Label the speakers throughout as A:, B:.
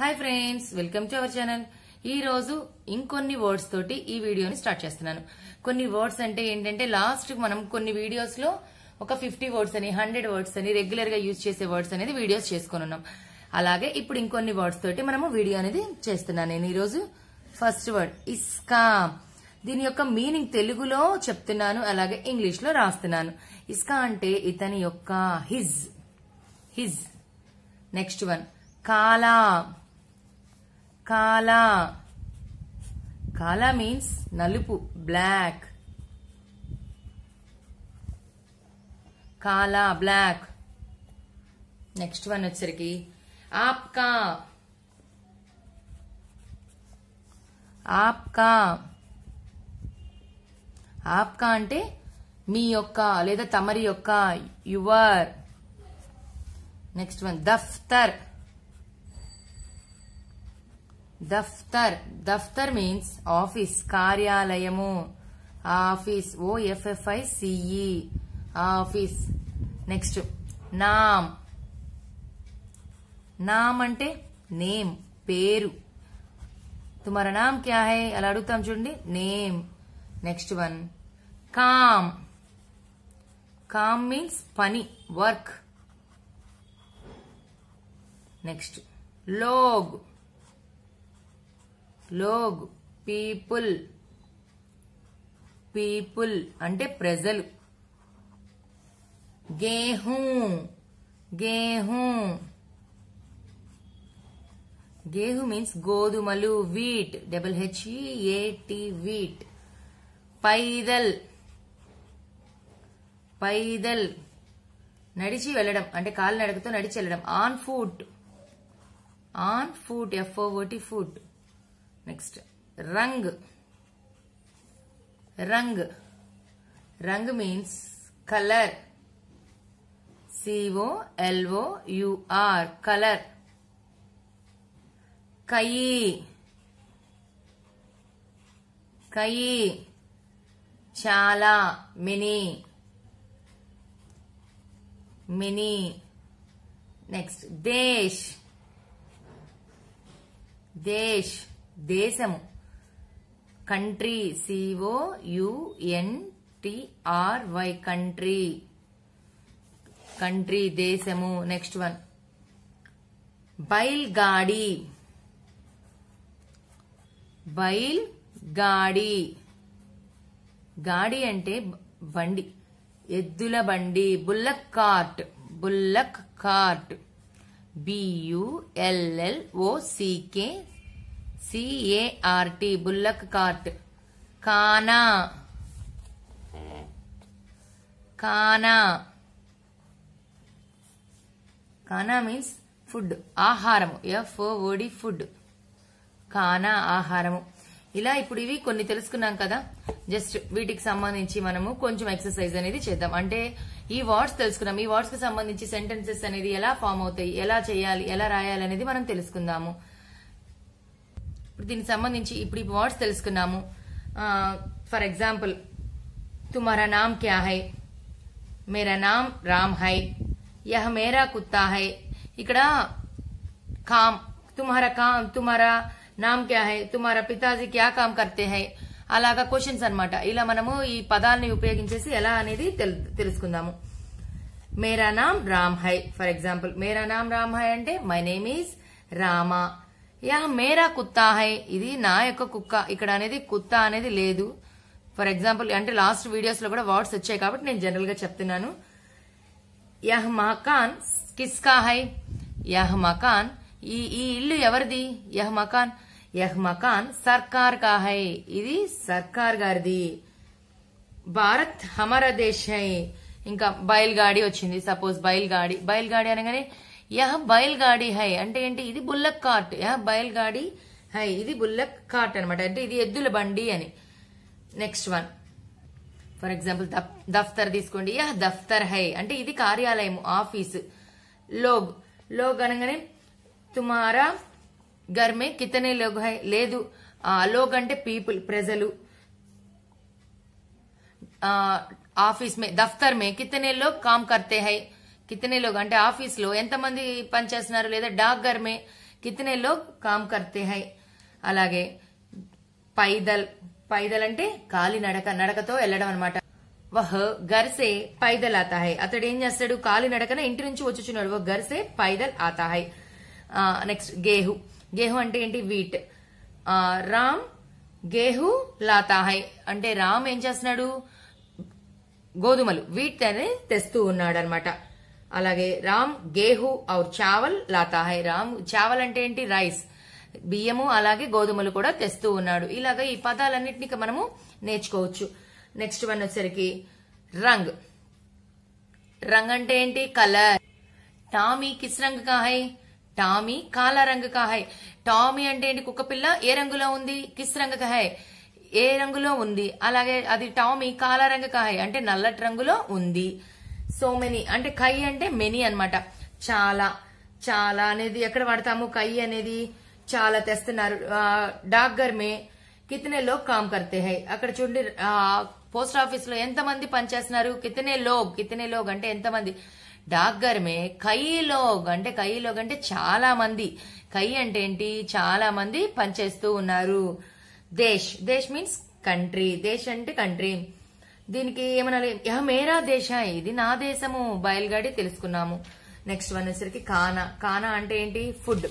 A: Hi friends welcome to our channel ఈ రోజు ఇంకొన్ని వర్డ్స్ తోటి ఈ వీడియోని స్టార్ట్ చేస్తున్నాను కొన్ని వర్డ్స్ అంటే ఏంటంటే లాస్ట్ మనం కొన్ని వీడియోస్ లో ఒక ఫిఫ్టీ వర్డ్స్ అని హండ్రెడ్ వర్డ్స్ అని రెగ్యులర్ గా యూజ్ చేసే వర్డ్స్ అనేది వీడియోస్ చేసుకుని ఉన్నాం అలాగే ఇప్పుడు ఇంకొన్ని వర్డ్స్ తోటి మనము వీడియో అనేది చేస్తున్నాను నేను ఈ రోజు ఫస్ట్ వర్డ్ ఇస్కా దీని యొక్క మీనింగ్ తెలుగులో చెప్తున్నాను అలాగే ఇంగ్లీష్ లో రాస్తున్నాను ఇస్కా అంటే ఇతని యొక్క హిజ్ హిజ్ నెక్స్ట్ వన్ కాలా కాలా కాలా మీన్స్ నలుపు బ్లాక్ కాలా బ్లాక్ నెక్స్ట్ వన్ వచ్చరికి ఆప్కా ఆప్కా ఆప్కా అంటే మీ యొక్క లేదా తమరి యొక్క యువర్ నెక్స్ట్ వన్ దఫ్తర్ దఫ్తర్ దఫ్తర్ మీన్స్ ఆఫీస్ కార్యాలయము office O F F I C E office next నామ్ నామ్ అంటే నేమ్ పేరు తుమార నామ్ క్యా హై అలా అడుగుతాం చూడండి నేమ్ నెక్స్ట్ వన్ కామ్ కామ్ మీన్స్ పని వర్క్ నెక్స్ట్ లోగ్ లోగ్ పీపుల్ పీపుల్ అంటే ప్రజలు గేహూ గేహూ గేహు మీన్స్ గోధుమలు వీట్ డబుల్ హెచ్ఈఏటి వీట్ పైదల్ పైదల్ నడిచి వెళ్ళడం అంటే నడకతో నడిచి వెళ్ళడం on foot on foot F O T foot Next, rang. Rang. Rang means color. C O L O U R color. Kai. Kai. Chala mini. Mini. Next, dish, dish. దేశము country C O Y country country దేశము next one బైల్ గాడి బైల్ గాడి గాడి అంటే బండి ఎద్దుల బండి bullock cart bullock cart C K C A R T bullock cart కానా కానా కానా మీన్స్ ఫుడ్ ఆహారము ఓడి ఫుడ్ కానా ఆహారము ఇలా ఇప్పుడు ఇవి కొన్ని తెలుసుకున్నాం కదా జస్ట్ వీటికి సంబంధించి మనము కొంచెం ఎక్సర్సైజ్ అనేది చేద్దాం అంటే ఈ వర్డ్స్ తెలుసుకున్నాం ఈ వర్డ్స్ కి సంబంధించి సెంటెన్సెస్ అనేది ఎలా ఫామ్ అవుతాయి ఎలా చేయాలి ఎలా రాయాలి అనేది మనం తెలుసుకుందాము ఇప్పుడు దీనికి సంబంధించి ఇప్పుడు ఈ వర్డ్స్ తెలుసుకున్నాము ఫర్ ఎగ్జాంపుల్ తుమారా నామ్ క్యా హై మేరా నామ్ రామ్ హై యహ మేరా కుత్తా హై ఇక్కడ కామ్ తుమారా కామ్ తుమారా నామ్ క్యా హై తుమారా పితాజీ క్యా కామ్ కర్తే హై అలాగా క్వశ్చన్స్ అనమాట ఇలా మనము ఈ పదాలని ఉపయోగించేసి ఎలా అనేది తెలుసుకుందాము మేరా నామ్ రామ్ హై ఫర్ ఎగ్జాంపుల్ మేరా నామ్ రామ్ హై అంటే మై నేమ్ ఈజ్ రామా యా మేరా కుత్తా హై ఇది నా యొక్క కుక్క ఇక్కడ అనేది కుత్త అనేది లేదు ఫర్ ఎగ్జాంపుల్ అంటే లాస్ట్ వీడియోస్ లో కూడా వర్డ్స్ వచ్చాయి కాబట్టి నేను జనరల్ గా చెప్తున్నాను యహ్ మకాన్ కిస్కా హై యహ్ మకాన్ ఈ ఈ ఇల్లు ఎవరిది యహ్ మకాన్ యహ్ మకాన్ సర్కార్ కా హై ఇది సర్కార్ గారిది భారత్ హమర దేశ హై ఇంకా బయల్గాడి వచ్చింది సపోజ్ బయల్గాడి బయల్గాడి అనగానే యహ బయల్గాడి హై అంటే ఏంటి ఇది బుల్లక్ కార్ట్ యహ బయల్గాడి హై ఇది బుల్లక్ కార్ట్ అనమాట అంటే ఇది ఎద్దుల బండి అని నెక్స్ట్ వన్ ఫర్ ఎగ్జాంపుల్ దఫ్తర్ తీసుకోండి యహ దఫ్తర్ హై అంటే ఇది కార్యాలయం ఆఫీస్ లోగ్ లోగ్ అనగానే తుమారా గర్మే కితనే లోగ్ హై లేదు లోగ్ అంటే పీపుల్ ప్రజలు ఆఫీస్ మే దఫ్తర్ మే కితనే లోగ్ కామ్ కర్తే హై कितने అంటే ఆఫీస్ లో మంది పనిచేస్తున్నారు లేదా డాక్ గర్మే మే కితనే లోగ్ కామ్ కర్తే హై అలాగే పైదల్ పైదల్ అంటే కాలి నడక నడకతో వెళ్ళడం అనమాట వహ్ గర్సే పైదల్ ఆతా హై అతడు ఏం చేస్తాడు కాలి నడకన ఇంటి నుంచి వచ్చుచున్నాడు వహ్ గర్సే పైదల్ ఆతా హై నెక్స్ట్ గేహు గేహు అంటే ఏంటి వీట్ రామ్ గేహు లాతాహై అంటే రామ్ ఏం చేస్తున్నాడు గోధుమలు వీట్ అనే తెస్తూ ఉన్నాడు అనమాట అలాగే రామ్ గేహు ఔర్ చావల్ లాతా హై రామ్ చావల్ అంటే ఏంటి రైస్ బియ్యము అలాగే గోధుమలు కూడా తెస్తూ ఉన్నాడు ఇలాగ ఈ పదాలన్నింటినీ మనము నేర్చుకోవచ్చు నెక్స్ట్ వన్ వచ్చరికి రంగ్ రంగ్ అంటే ఏంటి కలర్ టామీ కిస్ రంగ్ కాహై టామీ కాలా రంగ్ కా టామీ అంటే ఏంటి కుక్కపిల్ల ఏ రంగులో ఉంది కిస్ రంగ్ కాహై ఏ రంగులో ఉంది అలాగే అది టామీ కాలా రంగ్ కా అంటే నల్లటి రంగులో ఉంది సో మెనీ అంటే కై అంటే మెనీ అనమాట చాలా చాలా అనేది ఎక్కడ వాడతాము కై అనేది చాలా తెస్తున్నారు డాక్గర్ మే కితనే లోగ్ కామ్ కర్తే హై అక్కడ చూడండి పోస్ట్ ఆఫీస్ లో ఎంతమంది పనిచేస్తున్నారు కితనే లోగ్ కితనే లోగ్ అంటే ఎంతమంది డాక్గర్ మే కై లోగ్ అంటే కై లోగ్ అంటే చాలా మంది కై అంటే ఏంటి చాలా మంది పనిచేస్తూ ఉన్నారు దేశ్ దేశ్ మీన్స్ కంట్రీ దేశ్ అంటే కంట్రీ దీనికి ఏమన్నా యహ మేరా దేశ ఇది నా దేశము బయలుగాడి తెలుసుకున్నాము నెక్స్ట్ వన్ వచ్చేసరికి కానా కానా అంటే ఏంటి ఫుడ్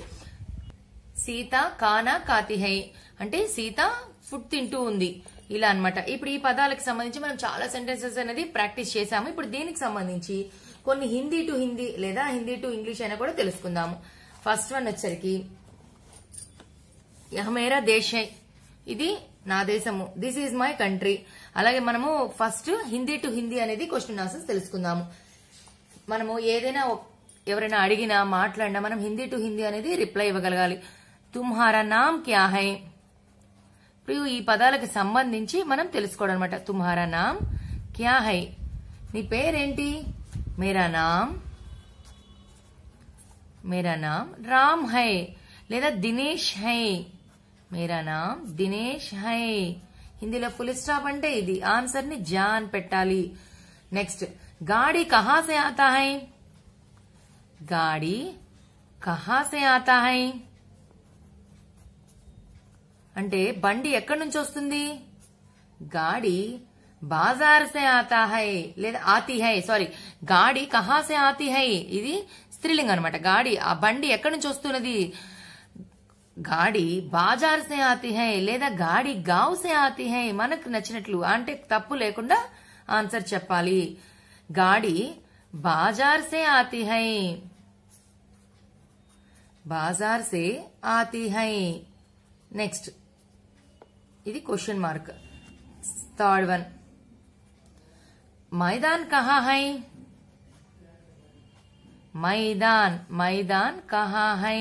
A: సీత కానా కాతిహై అంటే సీత ఫుడ్ తింటూ ఉంది ఇలా అనమాట ఇప్పుడు ఈ పదాలకు సంబంధించి మనం చాలా సెంటెన్సెస్ అనేది ప్రాక్టీస్ చేశాము ఇప్పుడు దీనికి సంబంధించి కొన్ని హిందీ టు హిందీ లేదా హిందీ టు ఇంగ్లీష్ అయినా కూడా తెలుసుకుందాము ఫస్ట్ వన్ వచ్చరికి యహమేరా దేశ ఇది నా దేశము దిస్ ఈజ్ మై కంట్రీ అలాగే మనము ఫస్ట్ హిందీ టు హిందీ అనేది క్వశ్చన్ ఆన్సర్స్ తెలుసుకుందాము మనము ఏదైనా ఎవరైనా అడిగినా మాట్లాడినా మనం హిందీ టు హిందీ అనేది రిప్లై ఇవ్వగలగాలి తుమ్హారా నామ్ క్యా హై ఇప్పుడు ఈ పదాలకు సంబంధించి మనం తెలుసుకోవడం అనమాట తుమ్హారా నామ్ క్యా హై నీ పేరేంటి మేరా నామ్ మేరా నామ్ రామ్ హై లేదా దినేష్ హై మీరా నా దినేష్ హై హిందీలో ఫుల్ స్టాప్ అంటే ఇది ఆన్సర్ ని జా అని పెట్టాలి నెక్స్ట్ గాడి కహా సే ఆతా హై గాడి కహా సే ఆతా హై అంటే బండి ఎక్కడి నుంచి వస్తుంది గాడి బాజార్ సే ఆతా హై లేదా ఆతి హై సారీ గాడి కహా సే ఆతి హై ఇది స్త్రీలింగం అనమాట గాడి ఆ బండి ఎక్కడి నుంచి వస్తున్నది గాడి బాజార్ సే ఆతి హై లేదా గాడి గావ్ సే ఆతి హై మనకు నచ్చినట్లు అంటే తప్పు లేకుండా ఆన్సర్ చెప్పాలి గాడి బాజార్ సే ఆతి హై బాజార్ సే ఆతి హై నెక్స్ట్ ఇది క్వశ్చన్ మార్క్ థర్డ్ వన్ మైదాన్ కహా హై మైదాన్ మైదాన్ కహా హై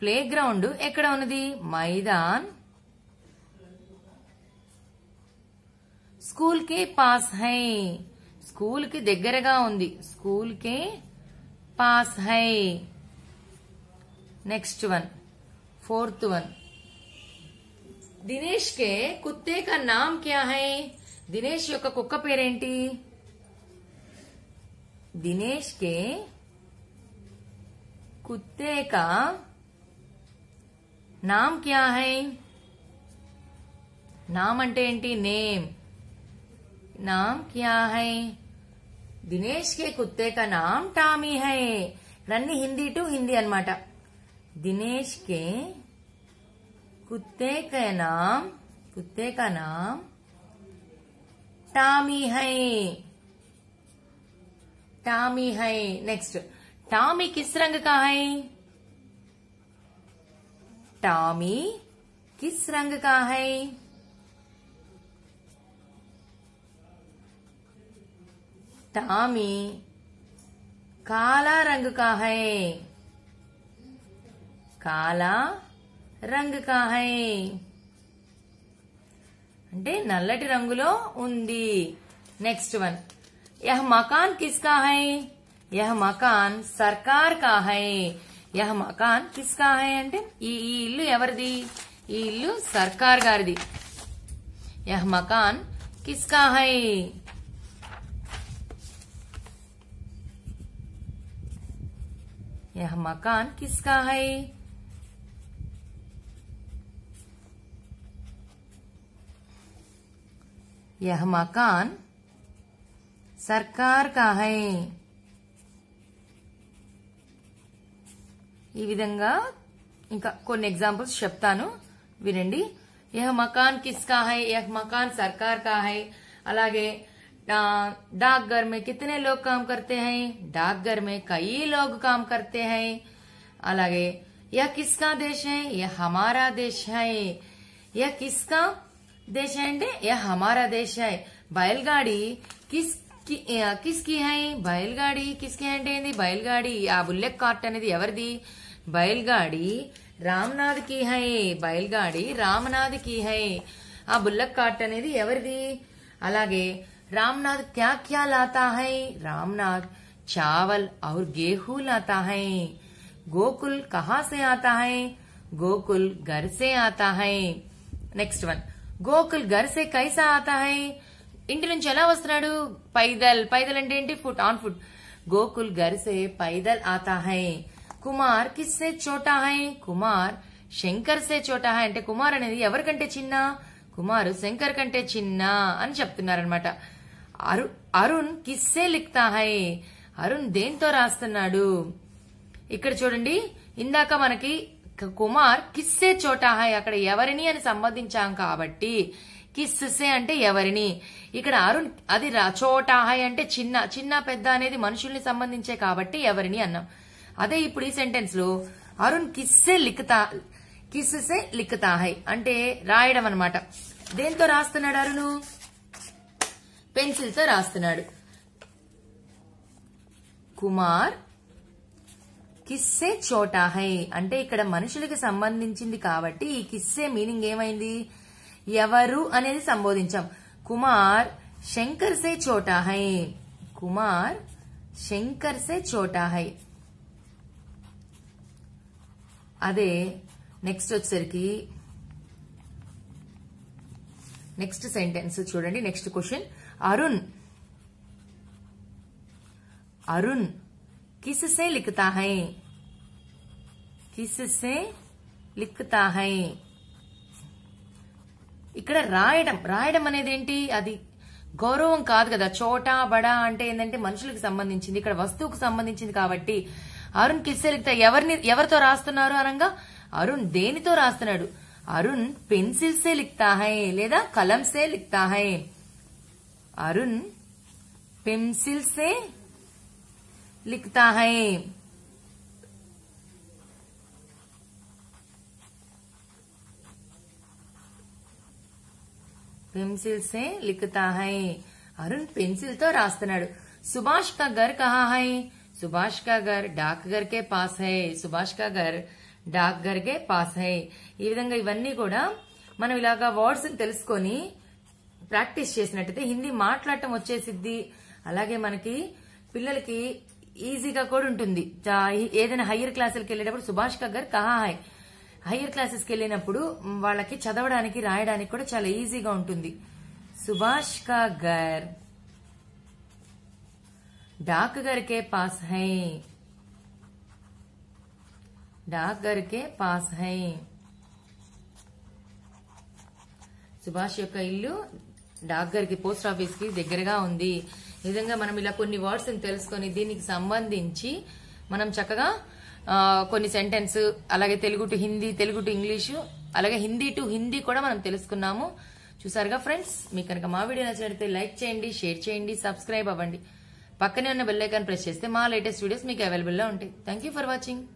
A: ప్లే గ్రౌండ్ ఎక్కడ ఉన్నది మైదాన్ స్కూల్ కే పాస్ హై స్కూల్ కి దగ్గరగా ఉంది స్కూల్ కే పాస్ హై next one fourth one Dinesh కే కుత్తే కా నామ్ క్యా హై దినేష్ యొక్క కుక్క పేరేంటి దినేష్ కే కుత్తే కా नाम क्या है नाम अंटे ఏంటి నేమ్ నామ్ క్యా హై దినేష్ కే కుత్తే కా నామ్ టామీ హై ఇక్కడన్నీ హిందీ టు హిందీ అనమాట దినేష్ కే కుత్తే కా నామ్ కుత్తే కా నామ్ టామీ హై టామీ హై నెక్స్ట్ టామీ కిస్ रंग का है टॉमी किस रंग का है टॉमी काला रंग का है కాలా రంగు కాహై అంటే నల్లటి రంగులో ఉంది నెక్స్ట్ వన్ యహ మకాన్ కిస్కా హై యహ మకాన్ సర్కార్ కా హై यह मकान किसका है अंत एवरदी सर्कार गारदी यह मकान किसका है यह मकान किसका है यह मकान सरकार का है कोई एग्जापल ఇంకా కొన్ని ఎగ్జాంపుల్స్ చెప్తాను వినండి యహ మకాన్ కిస్కా హై యహ మకాన్ डाकघर में कितने लोग काम करते हैं डाकघर में कई लोग काम करते हैं अलागे यह किसका देश है यह हमारा देश है यह किसका देश है यह हमारा देश है बैलगाड़ी किस किसकी है बैलगाड़ी किसकी हैंड बैलगाड़ी आ बुलेट कार्ट बैलगाड़ी रामनाथ की है बैलगाड़ी रामनाथ की है आ बुलेट कार्ट अनेवरदी अलागे रामनाथ क्या क्या लाता है रामनाथ चावल और गेहूं लाता है गोकुल कहा से आता है गोकुल घर से आता है नेक्स्ट वन गोकुल घर से कैसा आता है ఇంటి నుంచి ఎలా వస్తున్నాడు పైదల్ పైదల్ అంటే ఏంటి ఫుట్ ఆన్ ఫుట్ గోకుల్ గరిసే పైదల్ ఆతా హై కుమార్ కిస్సే చోటా హై కుమార్ శంకర్ సే చోటా హై అంటే కుమార్ అనేది ఎవరికంటే చిన్న కుమార్ శంకర్ కంటే చిన్న అని చెప్తున్నారనమాట అరు అరుణ్ కిస్సే లిఖతా హై అరుణ్ దేంతో రాస్తున్నాడు ఇక్కడ చూడండి ఇందాక మనకి కుమార్ కిస్సే చోటాహాయ్ అక్కడ ఎవరిని అని సంబంధించాం కాబట్టి కిస్సే అంటే ఎవరిని ఇక్కడ అరుణ్ అది చోటాహాయ్ అంటే చిన్న చిన్న పెద్ద అనేది మనుషుల్ని సంబంధించే కాబట్టి ఎవరిని అన్నాం అదే ఇప్పుడు ఈ సెంటెన్స్ లో అరుణ్ కిస్సే లిఖతా కిస్సే హాయ్ అంటే రాయడం అనమాట దేంతో రాస్తున్నాడు అరుణు తో రాస్తున్నాడు కుమార్ కిస్సే చోటా హై అంటే ఇక్కడ మనుషులకి సంబంధించింది కాబట్టి ఈ కిస్సే మీనింగ్ ఏమైంది ఎవరు అనేది సంబోధించాం కుమార్ శంకర్ సే చోటా హై కుమార్ శంకర్ సే చోటా హై అదే నెక్స్ట్ వచ్చేసరికి నెక్స్ట్ సెంటెన్స్ చూడండి నెక్స్ట్ క్వశ్చన్ అరుణ్ అరుణ్ किससे लिखता है కిస్సే లిక్తా హై ఇక్కడ రాయడం రాయడం అనేది ఏంటి అది గౌరవం కాదు కదా చోటా బడా అంటే ఏంటంటే మనుషులకు సంబంధించింది ఇక్కడ వస్తువుకు సంబంధించింది కాబట్టి అరుణ్ కిస్సే లిక్తా ఎవరిని ఎవరితో రాస్తున్నారు అనగా అరుణ్ దేనితో రాస్తున్నాడు అరుణ్ పెన్సిల్సే లిక్తా హై లేదా కలమ్సే లిక్తా హై అరుణ్ పెన్సిల్సే लिखता है पेंसिल से लिखता है अरुण पेंसिल तो रास्तना सुभाष का घर कहा है सुभाष का घर घर के पास है సుభాష్ का घर డాక్ घर के పాస్ है ఈ విధంగా ఇవన్నీ కూడా మనం ఇలాగా వర్డ్స్ తెలుసుకొని ప్రాక్టీస్ చేసినట్టయితే హిందీ మాట్లాడటం వచ్చేసిద్ది అలాగే మనకి పిల్లలకి ఈజీగా కూడా ఉంటుంది ఏదైనా హయ్యర్ క్లాసులకు వెళ్ళేటప్పుడు సుభాష్ కగ్గర్ కహా హాయ్ హయ్యర్ క్లాసెస్కి వెళ్ళినప్పుడు వాళ్ళకి చదవడానికి రాయడానికి కూడా చాలా ఈజీగా ఉంటుంది సుభాష్ కగర్ డాక్ గారికే పాస్ హై డాక్ గారికే పాస్ హై సుభాష్ యొక్క ఇల్లు డాక్ గారికి పోస్ట్ ఆఫీస్ కి దగ్గరగా ఉంది నిజంగా మనం ఇలా కొన్ని వర్డ్స్ తెలుసుకొని దీనికి సంబంధించి మనం చక్కగా కొన్ని సెంటెన్స్ అలాగే Telugu to Hindi Telugu to English అలాగే హిందీ టు హిందీ కూడా మనం తెలుసుకున్నాము చూసారుగా ఫ్రెండ్స్ మీకు కనుక మా వీడియో నచ్చినట్లయితే లైక్ చేయండి షేర్ చేయండి సబ్స్క్రైబ్ అవ్వండి పక్కనే ఉన్న బెల్లైకాన్ ప్రెస్ చేస్తే మా లేటెస్ట్ వీడియోస్ మీకు అవైలబుల్లో ఉంటాయి థ్యాంక్ ఫర్ వాచింగ్